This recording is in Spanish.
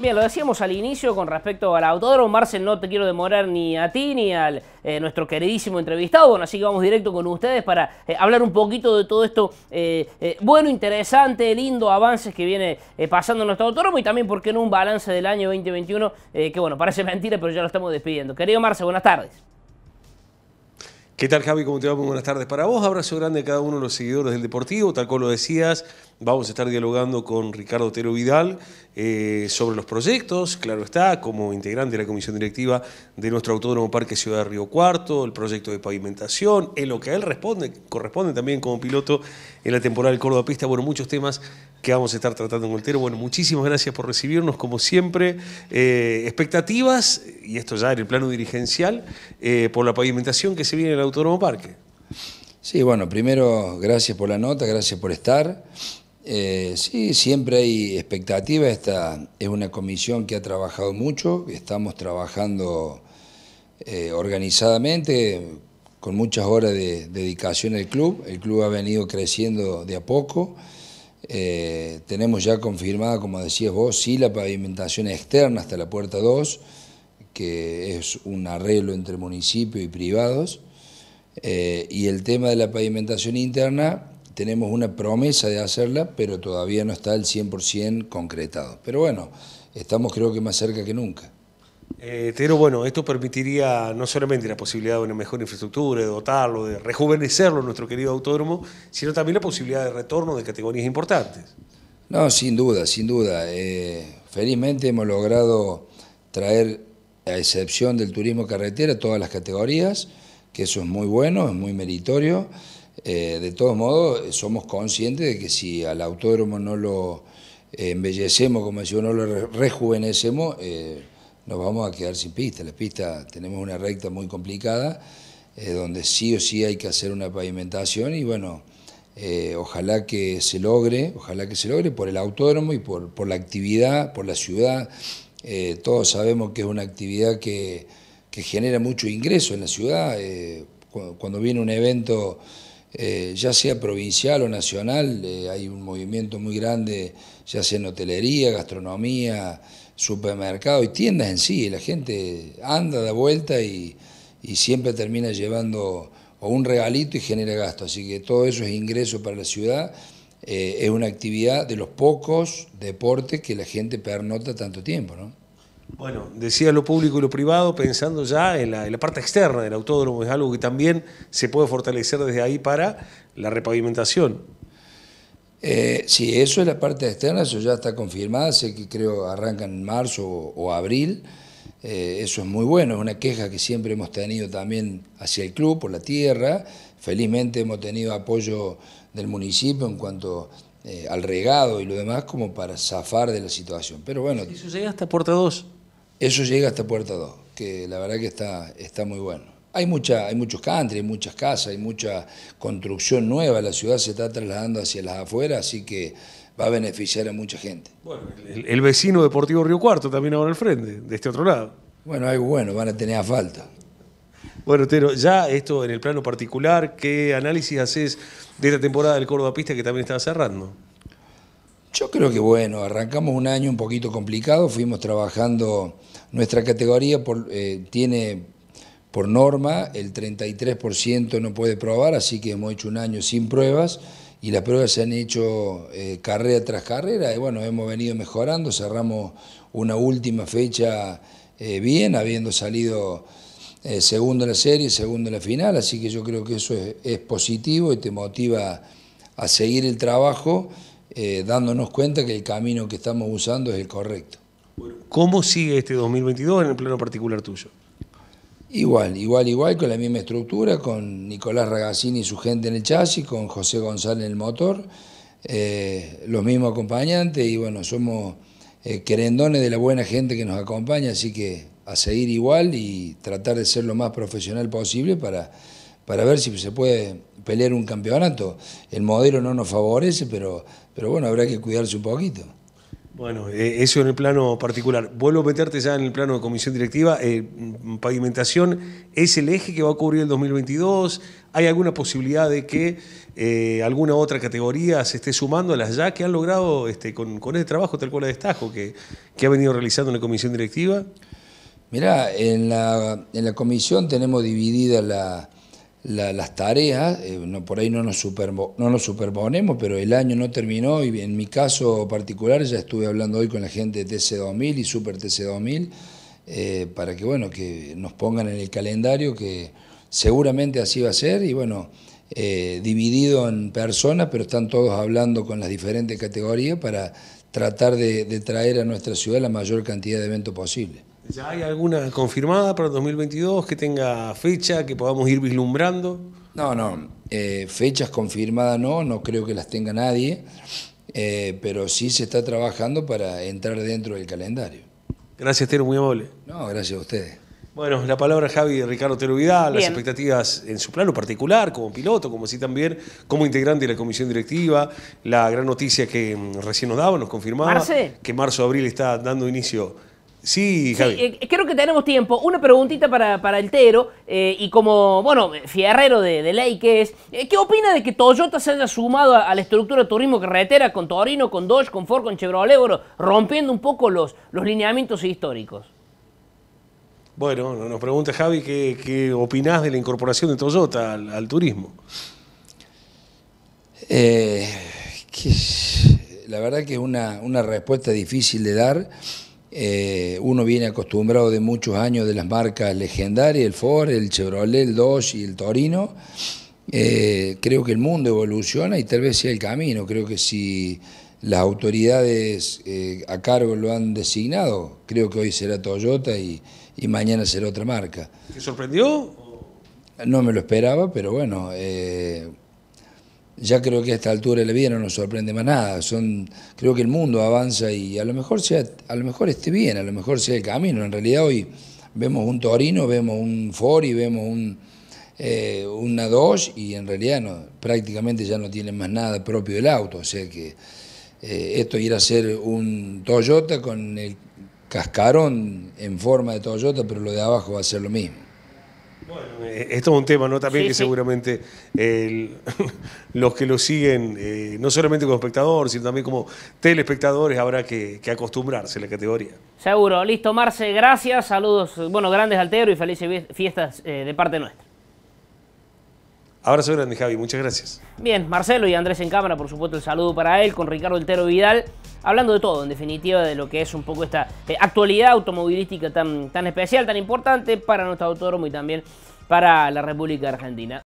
Bien, lo decíamos al inicio con respecto al autódromo. Marcel, no te quiero demorar ni a ti ni al eh, nuestro queridísimo entrevistado. Bueno, así que vamos directo con ustedes para eh, hablar un poquito de todo esto eh, bueno, interesante, lindo, avances que viene pasando en nuestro autódromo y también, ¿por qué no, un balance del año 2021? que bueno, parece mentira, pero ya lo estamos despidiendo. Querido Marcel, buenas tardes. ¿Qué tal, Javi? ¿Cómo te va? Muy buenas tardes para vos. Abrazo grande a cada uno de los seguidores del Deportivo. Tal como lo decías, vamos a estar dialogando con Ricardo Otero Vidal eh, sobre los proyectos. Claro está, como integrante de la comisión directiva de nuestro Autódromo Parque Ciudad de Río Cuarto, el proyecto de pavimentación, en lo que a él responde, corresponde también como piloto en la temporada del Córdoba Pista. Bueno, muchos temas que vamos a estar tratando con Otero. Bueno, muchísimas gracias por recibirnos, como siempre. Eh, expectativas, y esto ya en el plano dirigencial, eh, por la pavimentación que se viene en la Autónomo Parque. Sí, bueno, primero, gracias por la nota, gracias por estar. Eh, sí, siempre hay expectativa. Esta es una comisión que ha trabajado mucho, estamos trabajando eh, organizadamente, con muchas horas de dedicación al club. El club ha venido creciendo de a poco. Eh, tenemos ya confirmada, como decías vos, sí la pavimentación externa hasta la puerta 2, que es un arreglo entre municipio y privados. Eh, y el tema de la pavimentación interna, tenemos una promesa de hacerla, pero todavía no está al 100% concretado. Pero bueno, estamos creo que más cerca que nunca. pero eh, bueno, esto permitiría no solamente la posibilidad de una mejor infraestructura, de dotarlo, de rejuvenecerlo nuestro querido autódromo, sino también la posibilidad de retorno de categorías importantes. No, sin duda, sin duda. Eh, felizmente hemos logrado traer, a excepción del turismo carretera, todas las categorías que eso es muy bueno, es muy meritorio. Eh, de todos modos, somos conscientes de que si al autódromo no lo eh, embellecemos, como si no lo rejuvenecemos, eh, nos vamos a quedar sin pista. Las pistas tenemos una recta muy complicada, donde sí o sí hay que hacer una pavimentación y bueno, ojalá que se logre, ojalá que se logre por el autódromo y por, por la actividad, por la ciudad. todos sabemos que es una actividad que que genera mucho ingreso en la ciudad. Eh, cuando, viene un evento, eh, ya sea provincial o nacional, eh, hay un movimiento muy grande, ya sea en hotelería, gastronomía, supermercado y tiendas en sí. La gente anda, da vuelta y, y siempre termina llevando o un regalito y genera gasto. Así que todo eso es ingreso para la ciudad. es una actividad de los pocos deportes que la gente pernota tanto tiempo, ¿no? Bueno, decía lo público y lo privado, pensando ya en la, parte externa del autódromo, es algo que también se puede fortalecer desde ahí para la repavimentación. Eh, sí, eso es la parte externa, eso ya está confirmado, sé que creo arranca en marzo o, abril, eh, eso es muy bueno, es una queja que siempre hemos tenido también hacia el club por la tierra, felizmente hemos tenido apoyo del municipio en cuanto eh, al regado y lo demás como para zafar de la situación, pero bueno. Eso llega hasta Puerta 2 eso llega hasta Puerta 2, que la verdad que está, está muy bueno. Hay, mucha, hay muchos country, hay muchas casas, hay mucha construcción nueva, la ciudad se está trasladando hacia las afueras, así que va a beneficiar a mucha gente. Bueno, el, vecino deportivo Río Cuarto también ahora al frente, de este otro lado. Bueno, algo bueno, van a tener asfalto. Bueno, Tero, ya esto en el plano particular, ¿qué análisis haces de esta temporada del Córdoba Pista que también está cerrando? Yo creo que bueno, arrancamos un año un poquito complicado, fuimos trabajando, nuestra categoría eh, tiene por norma el 33% no puede probar, así que hemos hecho un año sin pruebas y las pruebas se han hecho eh, carrera tras carrera y bueno, hemos venido mejorando, cerramos una última fecha eh, bien, habiendo salido segundo en la serie, segundo en la final, así que yo creo que eso es positivo y te motiva a seguir el trabajo. Eh, dándonos cuenta que el camino que estamos usando es el correcto. ¿Cómo sigue este 2022 en el plano particular tuyo? Igual, igual, igual, con la misma estructura, con Nicolás Ragazzini y su gente en el chasis, con José González en el motor, eh, los mismos acompañantes y bueno, somos eh, querendones de la buena gente que nos acompaña, así que a seguir igual y tratar de ser lo más profesional posible para para ver si se puede pelear un campeonato. El modelo no nos favorece, pero, pero bueno, habrá que cuidarse un poquito. Bueno, eh, eso en el plano particular. Vuelvo a meterte ya en el plano de comisión directiva. Eh, mm, pavimentación es el eje que va a cubrir el 2022. ¿Hay alguna posibilidad de que eh, alguna otra categoría se esté sumando a las ya que han logrado este, con, con ese trabajo tal cual de destajo que, que ha venido realizando en la comisión directiva? Mirá, la, en la comisión tenemos dividida la, las tareas, eh, por ahí no nos, no nos superponemos, pero el año no terminó y en mi caso particular ya estuve hablando hoy con la gente de TC2000 y Super TC2000 eh, para que, bueno, que nos pongan en el calendario que seguramente así va a ser y bueno, eh, dividido en personas, pero están todos hablando con las diferentes categorías para tratar de, de traer a nuestra ciudad la mayor cantidad de eventos posible. ¿Ya hay alguna confirmada para 2022 que tenga fecha, que podamos ir vislumbrando? No, no, eh, fechas confirmadas no, no creo que las tenga nadie, eh, pero sí se está trabajando para entrar dentro del calendario. Gracias, Tero, muy amable. No, gracias a ustedes. Bueno, la palabra Javi Ricardo Tero Vidal, las expectativas en su plano particular, como piloto, como así también, como integrante de la comisión directiva, la gran noticia que mm, recién nos daba, nos confirmaba que marzo-abril está dando inicio Sí, Javi. Eh, creo que tenemos tiempo. Una preguntita para, para el Tero, eh, y como, bueno, fierrero de, ley que es, eh, ¿qué opina de que Toyota se haya sumado a, la estructura de turismo carretera con Torino, con Dodge, con Ford, con Chevrolet, rompiendo un poco los, los lineamientos históricos? Bueno, nos pregunta Javi qué, opinás de la incorporación de Toyota al, turismo. la verdad que es una, una respuesta difícil de dar eh, uno viene acostumbrado de muchos años de las marcas legendarias, el Ford, el Chevrolet, el Dodge y el Torino. Eh, creo que el mundo evoluciona y tal vez sea el camino. Creo que si las autoridades eh, a cargo lo han designado, creo que hoy será Toyota y, y mañana será otra marca. ¿Te sorprendió? No me lo esperaba, pero bueno, ya creo que a esta altura de la vida no nos sorprende más nada. Son, creo que el mundo avanza y a lo mejor sea, a lo mejor esté bien, a lo mejor sea el camino. En realidad hoy vemos un Torino, vemos un Fori, vemos un, eh, una Dodge y en realidad no, prácticamente ya no tienen más nada propio del auto. O sea que eh, esto irá a ser un Toyota con el cascarón en forma de Toyota, pero lo de abajo va a ser lo mismo. Eh, esto es un tema, ¿no? También que seguramente los que lo siguen, eh, no solamente como espectador, sino también como telespectadores, habrá que, acostumbrarse a la categoría. Seguro, listo, Marce, gracias, saludos, bueno, grandes alteros y felices fiestas eh, de parte nuestra. Ahora Abrazo grande, Javi. Muchas gracias. Bien, Marcelo y Andrés en cámara, por supuesto, el saludo para él, con Ricardo Eltero Vidal, hablando de todo, en definitiva, de lo que es un poco esta eh, actualidad automovilística tan, tan especial, tan importante para nuestro autódromo y también para la República Argentina.